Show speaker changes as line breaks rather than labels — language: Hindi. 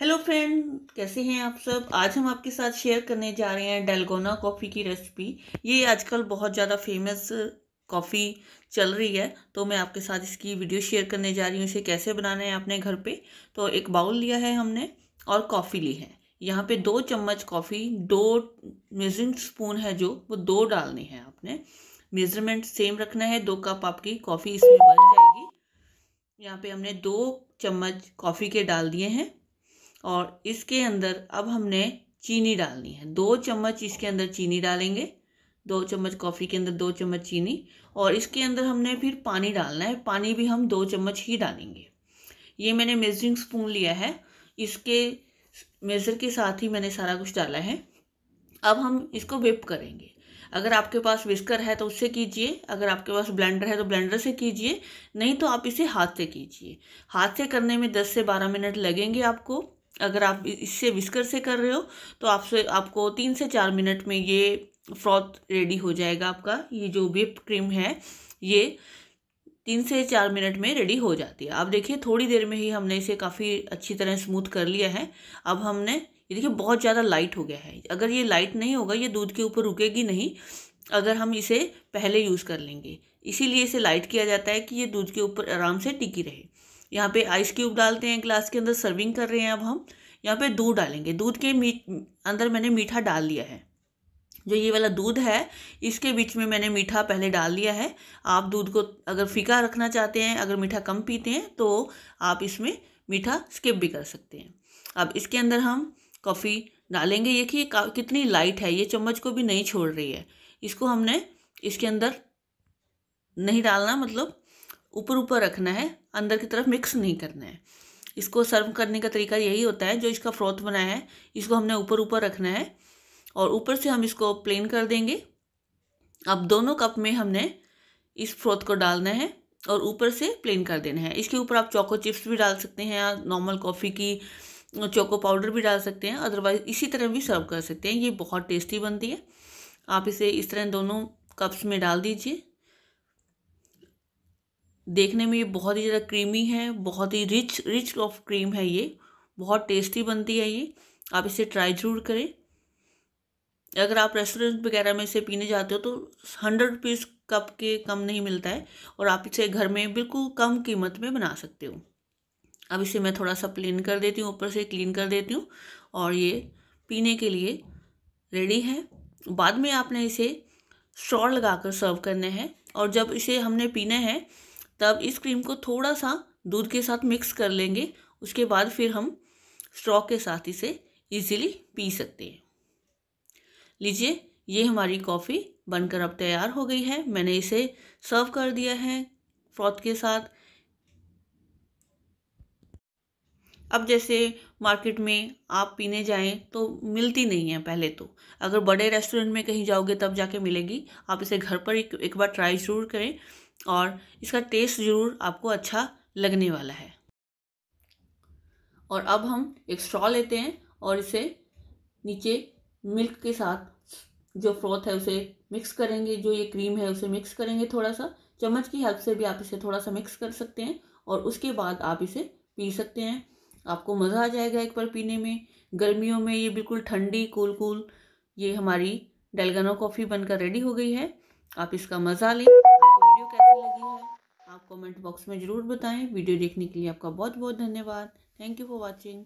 हेलो फ्रेंड कैसे हैं आप सब आज हम आपके साथ शेयर करने जा रहे हैं डेलगोना कॉफ़ी की रेसिपी ये आजकल बहुत ज़्यादा फेमस कॉफ़ी चल रही है तो मैं आपके साथ इसकी वीडियो शेयर करने जा रही हूँ इसे कैसे बनाना है अपने घर पे तो एक बाउल लिया है हमने और कॉफ़ी ली है यहाँ पे दो चम्मच कॉफ़ी दो मेजरिंग स्पून है जो वो दो डालने हैं आपने मेजरमेंट सेम रखना है दो कप आपकी कॉफ़ी इसमें बन जाएगी यहाँ पे हमने दो चम्मच कॉफ़ी के डाल दिए हैं और इसके अंदर अब हमने चीनी डालनी है दो चम्मच इसके अंदर चीनी डालेंगे दो चम्मच कॉफ़ी के अंदर दो चम्मच चीनी और इसके अंदर हमने फिर पानी डालना है पानी भी हम दो चम्मच ही डालेंगे ये मैंने मेजरिंग स्पून लिया है इसके मेज़र के साथ ही मैंने सारा कुछ डाला है अब हम इसको विप करेंगे अगर आपके पास विस्कर है तो उससे कीजिए अगर आपके पास ब्लेंडर है तो ब्लेंडर से कीजिए नहीं तो आप इसे हाथ से कीजिए हाथ से करने में 10 से 12 मिनट लगेंगे आपको अगर आप इससे विस्कर से कर रहे हो तो आपसे आपको तीन से चार मिनट में ये फ्रॉथ रेडी हो जाएगा आपका ये जो विप क्रीम है ये तीन से चार मिनट में रेडी हो जाती है आप देखिए थोड़ी देर में ही हमने इसे काफ़ी अच्छी तरह स्मूथ कर लिया है अब हमने ये देखिए बहुत ज़्यादा लाइट हो गया है अगर ये लाइट नहीं होगा ये दूध के ऊपर रुकेगी नहीं अगर हम इसे पहले यूज़ कर लेंगे इसीलिए इसे लाइट किया जाता है कि ये दूध के ऊपर आराम से टिकी रहे यहाँ पे आइस क्यूब डालते हैं ग्लास के अंदर सर्विंग कर रहे हैं अब हम यहाँ पे दूध डालेंगे दूध के मी अंदर मैंने मीठा डाल दिया है जो ये वाला दूध है इसके बीच में मैंने मीठा पहले डाल दिया है आप दूध को अगर फीका रखना चाहते हैं अगर मीठा कम पीते हैं तो आप इसमें मीठा स्किप भी कर सकते हैं अब इसके अंदर हम कॉफ़ी डालेंगे ये कि कितनी लाइट है ये चम्मच को भी नहीं छोड़ रही है इसको हमने इसके अंदर नहीं डालना मतलब ऊपर ऊपर रखना है अंदर की तरफ मिक्स नहीं करना है इसको सर्व करने का तरीका यही होता है जो इसका फ्रॉथ बनाया है इसको हमने ऊपर ऊपर रखना है और ऊपर से हम इसको प्लेन कर देंगे अब दोनों कप में हमने इस फ्रोथ को डालना है और ऊपर से प्लेन कर देना है इसके ऊपर आप चोको चिप्स भी डाल सकते हैं या नॉर्मल कॉफ़ी की चोको पाउडर भी डाल सकते हैं अदरवाइज इसी तरह भी सर्व कर सकते हैं ये बहुत टेस्टी बनती है आप इसे इस तरह दोनों कप्स में डाल दीजिए देखने में ये बहुत ही ज़्यादा क्रीमी है बहुत ही रिच रिच ऑफ क्रीम है ये बहुत टेस्टी बनती है ये आप इसे ट्राई ज़रूर करें अगर आप रेस्टोरेंट वगैरह में इसे पीने जाते हो तो हंड्रेड रुपीज़ कप के कम नहीं मिलता है और आप इसे घर में बिल्कुल कम कीमत में बना सकते हो अब इसे मैं थोड़ा सा प्लेन कर देती हूँ ऊपर से क्लीन कर देती हूँ और ये पीने के लिए रेडी है बाद में आपने इसे स्ट्रॉ लगा कर सर्व करने हैं और जब इसे हमने पीना है तब इस क्रीम को थोड़ा सा दूध के साथ मिक्स कर लेंगे उसके बाद फिर हम स्ट्रॉ के साथ इसे इजीली पी सकते हैं लीजिए ये हमारी कॉफ़ी बनकर अब तैयार हो गई है मैंने इसे सर्व कर दिया है फ्रॉथ के साथ अब जैसे मार्केट में आप पीने जाएं तो मिलती नहीं है पहले तो अगर बड़े रेस्टोरेंट में कहीं जाओगे तब जाके मिलेगी आप इसे घर पर एक, एक बार ट्राई ज़रूर करें और इसका टेस्ट ज़रूर आपको अच्छा लगने वाला है और अब हम एक स्ट्रॉ लेते हैं और इसे नीचे मिल्क के साथ जो फ्रोथ है उसे मिक्स करेंगे जो ये क्रीम है उसे मिक्स करेंगे थोड़ा सा चम्मच की हेल्प से भी आप इसे थोड़ा सा मिक्स कर सकते हैं और उसके बाद आप इसे पी सकते हैं आपको मज़ा आ जाएगा एक बार पीने में गर्मियों में ये बिल्कुल ठंडी कूल कूल ये हमारी डेलगनो कॉफ़ी बनकर रेडी हो गई है आप इसका मज़ा लें आप कमेंट बॉक्स में ज़रूर बताएं वीडियो देखने के लिए आपका बहुत बहुत धन्यवाद थैंक यू फॉर वॉचिंग